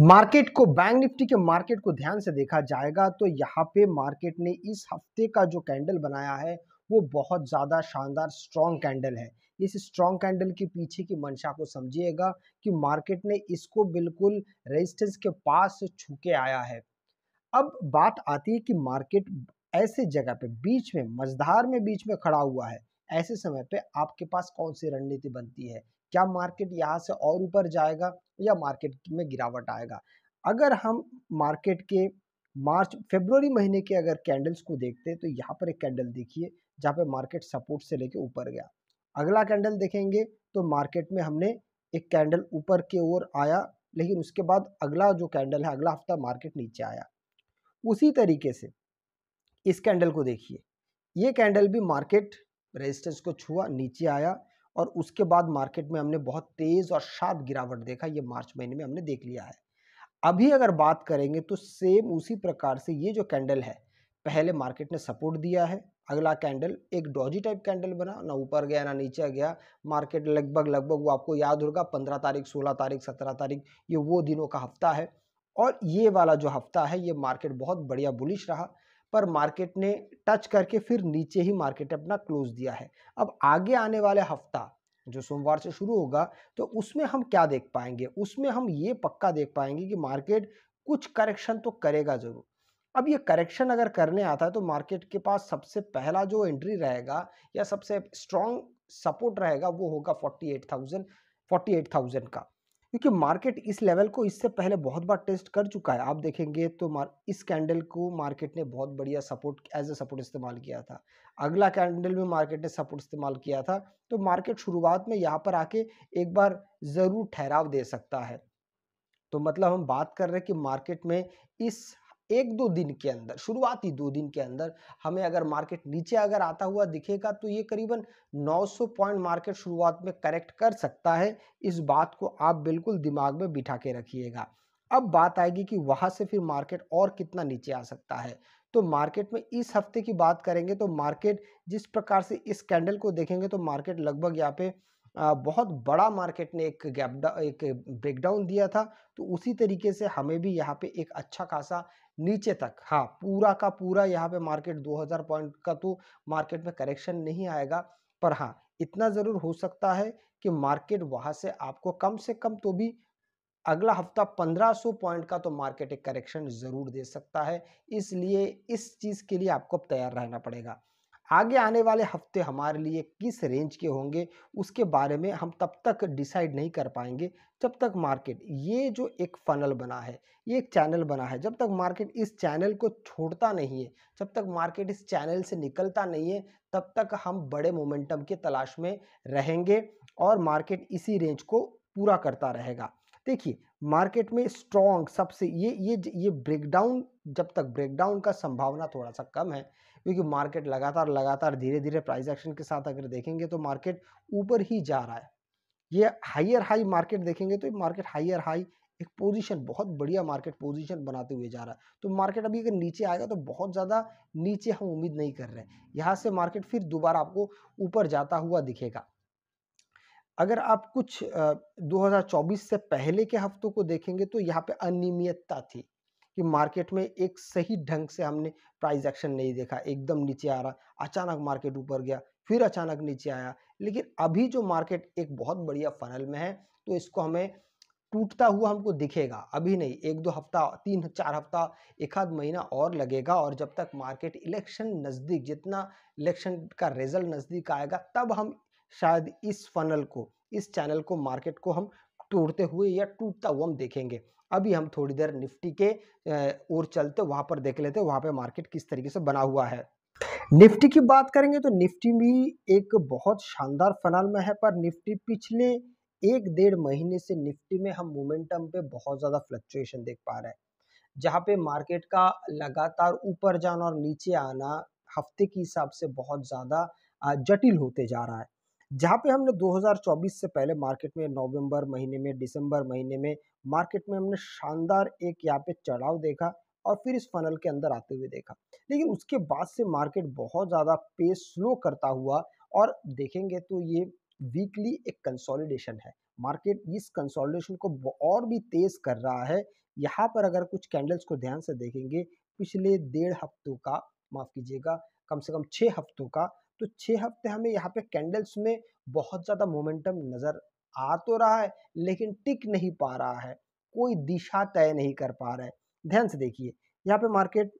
market को bank Nifty के market को ध्यान से देखा जाएगा तो यहाँ पे मार्केट ने इस हफ्ते का जो कैंडल बनाया है वो बहुत ज़्यादा शानदार स्ट्रॉन्ग कैंडल है इस स्ट्रॉन्ग कैंडल के पीछे की मंशा को समझिएगा कि मार्केट ने इसको बिल्कुल रेजिस्टेंस के पास से छू के आया है अब बात आती है कि मार्केट ऐसे जगह पे बीच में मझधार में बीच में खड़ा हुआ है ऐसे समय पे आपके पास कौन सी रणनीति बनती है क्या मार्केट यहाँ से और ऊपर जाएगा या मार्केट में गिरावट आएगा अगर हम मार्केट के मार्च फेब्रवरी महीने के अगर कैंडल्स को देखते हैं तो यहाँ पर एक कैंडल देखिए जहाँ पे मार्केट सपोर्ट से लेके ऊपर गया अगला कैंडल देखेंगे तो मार्केट में हमने एक कैंडल ऊपर की ओर आया लेकिन उसके बाद अगला जो कैंडल है अगला हफ्ता मार्केट नीचे आया उसी तरीके से इस कैंडल को देखिए ये कैंडल भी मार्केट रेजिस्टेंस को छुआ नीचे आया और उसके बाद मार्केट में हमने बहुत तेज़ और शार्प गिरावट देखा ये मार्च महीने में हमने देख लिया है अभी अगर बात करेंगे तो सेम उसी प्रकार से ये जो कैंडल है पहले मार्केट ने सपोर्ट दिया है अगला कैंडल एक डॉजी टाइप कैंडल बना ना ऊपर गया ना नीचे गया मार्केट लगभग लगभग वो आपको याद होगा पंद्रह तारीख सोलह तारीख सत्रह तारीख ये वो दिनों का हफ्ता है और ये वाला जो हफ्ता है ये मार्केट बहुत बढ़िया बुलिश रहा पर मार्केट ने टच करके फिर नीचे ही मार्केट अपना क्लोज दिया है अब आगे आने वाले हफ्ता जो सोमवार से शुरू होगा तो उसमें हम क्या देख पाएंगे उसमें हम ये पक्का देख पाएंगे कि मार्केट कुछ करेक्शन तो करेगा जरूर अब ये करेक्शन अगर करने आता है तो मार्केट के पास सबसे पहला जो एंट्री रहेगा या सबसे स्ट्रॉन्ग सपोर्ट रहेगा वो होगा एट थाउजेंड का क्योंकि मार्केट इस लेवल को इससे पहले बहुत बार टेस्ट कर चुका है आप देखेंगे तो मार, इस कैंडल को मार्केट ने बहुत बढ़िया सपोर्ट एज ए सपोर्ट इस्तेमाल किया था अगला कैंडल में मार्केट ने सपोर्ट इस्तेमाल किया था तो मार्केट शुरुआत में यहाँ पर आके एक बार ज़रूर ठहराव दे सकता है तो मतलब हम बात कर रहे हैं कि मार्केट में इस एक दो दिन के अंदर शुरुआती दो दिन के अंदर हमें अगर मार्केट नीचे अगर आता हुआ दिखेगा तो ये करीबन 900 पॉइंट मार्केट शुरुआत में करेक्ट कर सकता है इस बात को आप बिल्कुल दिमाग में बिठा के रखिएगा अब बात आएगी कि वहाँ से फिर मार्केट और कितना नीचे आ सकता है तो मार्केट में इस हफ्ते की बात करेंगे तो मार्केट जिस प्रकार से इस कैंडल को देखेंगे तो मार्केट लगभग यहाँ पे बहुत बड़ा मार्केट ने एक गैप एक ब्रेकडाउन दिया था तो उसी तरीके से हमें भी यहाँ पे एक अच्छा खासा नीचे तक हाँ पूरा का पूरा यहाँ पे मार्केट 2000 पॉइंट का तो मार्केट में करेक्शन नहीं आएगा पर हाँ इतना ज़रूर हो सकता है कि मार्केट वहाँ से आपको कम से कम तो भी अगला हफ्ता 1500 पॉइंट का तो मार्केट एक करेक्शन ज़रूर दे सकता है इसलिए इस चीज़ के लिए आपको तैयार रहना पड़ेगा आगे आने वाले हफ्ते हमारे लिए किस रेंज के होंगे उसके बारे में हम तब तक डिसाइड नहीं कर पाएंगे जब तक मार्केट ये जो एक फनल बना है ये एक चैनल बना है जब तक मार्केट इस चैनल को छोड़ता नहीं है जब तक मार्केट इस चैनल से निकलता नहीं है तब तक हम बड़े मोमेंटम के तलाश में रहेंगे और मार्केट इसी रेंज को पूरा करता रहेगा देखिए मार्केट में स्ट्रॉन्ग सबसे ये ये ये ब्रेकडाउन जब तक ब्रेकडाउन का संभावना थोड़ा सा कम है क्योंकि मार्केट लगातार लगातार धीरे धीरे प्राइस एक्शन के साथ अगर देखेंगे तो मार्केट ऊपर ही जा रहा है ये हाइयर हाई मार्केट देखेंगे तो मार्केट हाइयर हाई एक पोजीशन बहुत बढ़िया मार्केट पोजीशन बनाते हुए जा रहा है तो मार्केट अभी अगर नीचे आएगा तो बहुत ज़्यादा नीचे हम उम्मीद नहीं कर रहे हैं यहाँ से मार्केट फिर दोबारा आपको ऊपर जाता हुआ दिखेगा अगर आप कुछ आ, 2024 से पहले के हफ्तों को देखेंगे तो यहाँ पे अनियमितता थी कि मार्केट में एक सही ढंग से हमने प्राइस एक्शन नहीं देखा एकदम नीचे आ रहा अचानक मार्केट ऊपर गया फिर अचानक नीचे आया लेकिन अभी जो मार्केट एक बहुत बढ़िया फनल में है तो इसको हमें टूटता हुआ हमको दिखेगा अभी नहीं एक दो हफ्ता तीन चार हफ्ता एक आध महीना और लगेगा और जब तक मार्केट इलेक्शन नज़दीक जितना इलेक्शन का रिजल्ट नज़दीक आएगा तब हम शायद इस फनल को इस चैनल को मार्केट को हम तोड़ते हुए या टूटता हुआ हम देखेंगे अभी हम थोड़ी देर निफ्टी के ओर चलते वहां पर देख लेते हैं पर मार्केट किस तरीके से बना हुआ है निफ्टी की बात करेंगे तो निफ्टी भी एक बहुत शानदार फनाल में है पर निफ्टी पिछले एक डेढ़ महीने से निफ्टी में हम मोमेंटम पे बहुत ज़्यादा फ्लक्चुएशन देख पा रहे हैं जहाँ पे मार्केट का लगातार ऊपर जाना और नीचे आना हफ्ते के हिसाब से बहुत ज़्यादा जटिल होते जा रहा है जहाँ पे हमने 2024 से पहले मार्केट में नवंबर महीने में दिसंबर महीने में मार्केट में हमने शानदार एक यहाँ पे चढ़ाव देखा और फिर इस फनल के अंदर आते हुए देखा लेकिन उसके बाद से मार्केट बहुत ज़्यादा पेस स्लो करता हुआ और देखेंगे तो ये वीकली एक कंसोलिडेशन है मार्केट इस कंसोलिडेशन को और भी तेज़ कर रहा है यहाँ पर अगर कुछ कैंडल्स को ध्यान से देखेंगे पिछले डेढ़ हफ्तों का माफ़ कीजिएगा कम से कम छः हफ्तों का तो छः हफ्ते हमें यहाँ पे कैंडल्स में बहुत ज़्यादा मोमेंटम नज़र आ तो रहा है लेकिन टिक नहीं पा रहा है कोई दिशा तय नहीं कर पा रहा है ध्यान से देखिए यहाँ पे मार्केट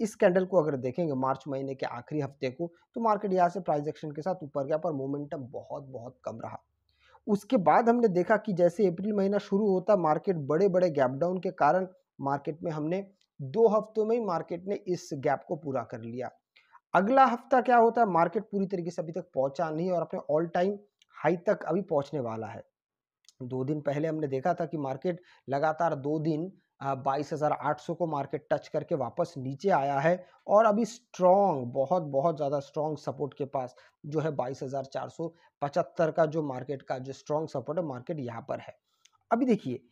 इस कैंडल को अगर देखेंगे मार्च महीने के आखिरी हफ्ते को तो मार्केट यहाँ से प्राइस एक्शन के साथ ऊपर गया पर मोमेंटम बहुत बहुत कम रहा उसके बाद हमने देखा कि जैसे अप्रैल महीना शुरू होता मार्केट बड़े बड़े गैप डाउन के कारण मार्केट में हमने दो हफ्तों में ही मार्केट ने इस गैप को पूरा कर लिया अगला हफ्ता क्या होता है मार्केट पूरी तरीके से अभी तक पहुंचा नहीं और अपने ऑल टाइम हाई तक अभी पहुंचने वाला है दो दिन पहले हमने देखा था कि मार्केट लगातार दो दिन बाईस हज़ार आठ सौ को मार्केट टच करके वापस नीचे आया है और अभी स्ट्रॉन्ग बहुत बहुत ज़्यादा स्ट्रॉन्ग सपोर्ट के पास जो है बाईस हज़ार चार सौ पचहत्तर का जो मार्केट का जो स्ट्रॉन्ग सपोर्ट है मार्केट यहाँ पर है अभी देखिए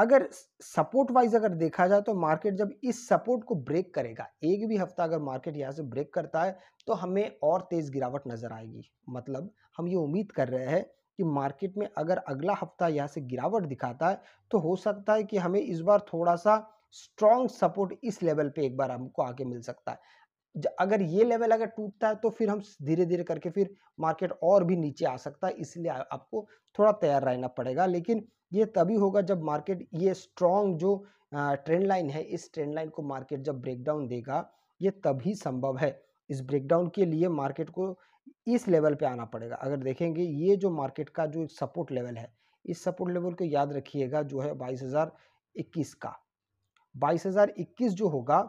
अगर सपोर्ट वाइज अगर देखा जाए तो मार्केट जब इस सपोर्ट को ब्रेक करेगा एक भी हफ्ता अगर मार्केट यहाँ से ब्रेक करता है तो हमें और तेज़ गिरावट नज़र आएगी मतलब हम ये उम्मीद कर रहे हैं कि मार्केट में अगर अगला हफ्ता यहाँ से गिरावट दिखाता है तो हो सकता है कि हमें इस बार थोड़ा सा स्ट्रॉन्ग सपोर्ट इस लेवल पे एक बार हमको आके मिल सकता है अगर ये लेवल अगर टूटता है तो फिर हम धीरे धीरे करके फिर मार्केट और भी नीचे आ सकता है इसलिए आपको थोड़ा तैयार रहना पड़ेगा लेकिन ये तभी होगा जब मार्केट ये स्ट्रॉन्ग जो ट्रेंड लाइन है इस ट्रेंड लाइन को मार्केट जब ब्रेकडाउन देगा ये तभी संभव है इस ब्रेकडाउन के लिए मार्केट को इस लेवल पे आना पड़ेगा अगर देखेंगे ये जो मार्केट का जो सपोर्ट लेवल है इस सपोर्ट लेवल को याद रखिएगा जो है बाईस हज़ार इक्कीस का बाईस हज़ार इक्कीस जो होगा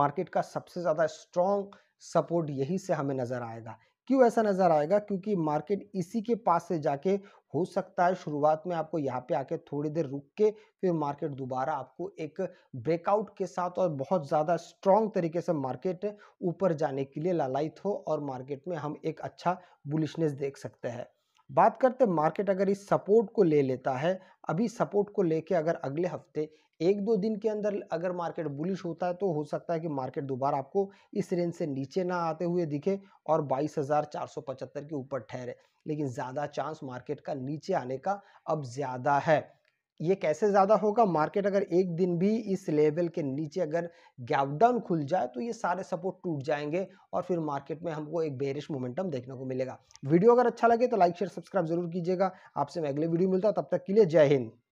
मार्केट का सबसे ज़्यादा स्ट्रॉन्ग सपोर्ट यही से हमें नज़र आएगा क्यों ऐसा नज़र आएगा क्योंकि मार्केट इसी के पास से जाके हो सकता है शुरुआत में आपको यहाँ पे आके थोड़ी देर रुक के फिर मार्केट दोबारा आपको एक ब्रेकआउट के साथ और बहुत ज़्यादा स्ट्रॉन्ग तरीके से मार्केट ऊपर जाने के लिए लालायित हो और मार्केट में हम एक अच्छा बुलिशनेस देख सकते हैं बात करते मार्केट अगर इस सपोर्ट को ले लेता है अभी सपोर्ट को लेके अगर अगले हफ्ते एक दो दिन के अंदर अगर मार्केट बुलिश होता है तो हो सकता है कि मार्केट दोबारा आपको इस रेंज से नीचे ना आते हुए दिखे और 22,475 के ऊपर ठहरे लेकिन ज़्यादा चांस मार्केट का नीचे आने का अब ज़्यादा है ये कैसे ज़्यादा होगा मार्केट अगर एक दिन भी इस लेवल के नीचे अगर गैप डाउन खुल जाए तो ये सारे सपोर्ट टूट जाएंगे और फिर मार्केट में हमको एक बेरिश मोमेंटम देखने को मिलेगा वीडियो अगर अच्छा लगे तो लाइक शेयर सब्सक्राइब जरूर कीजिएगा आपसे मैं अगले वीडियो मिलता हूँ तब तक के लिए जय हिंद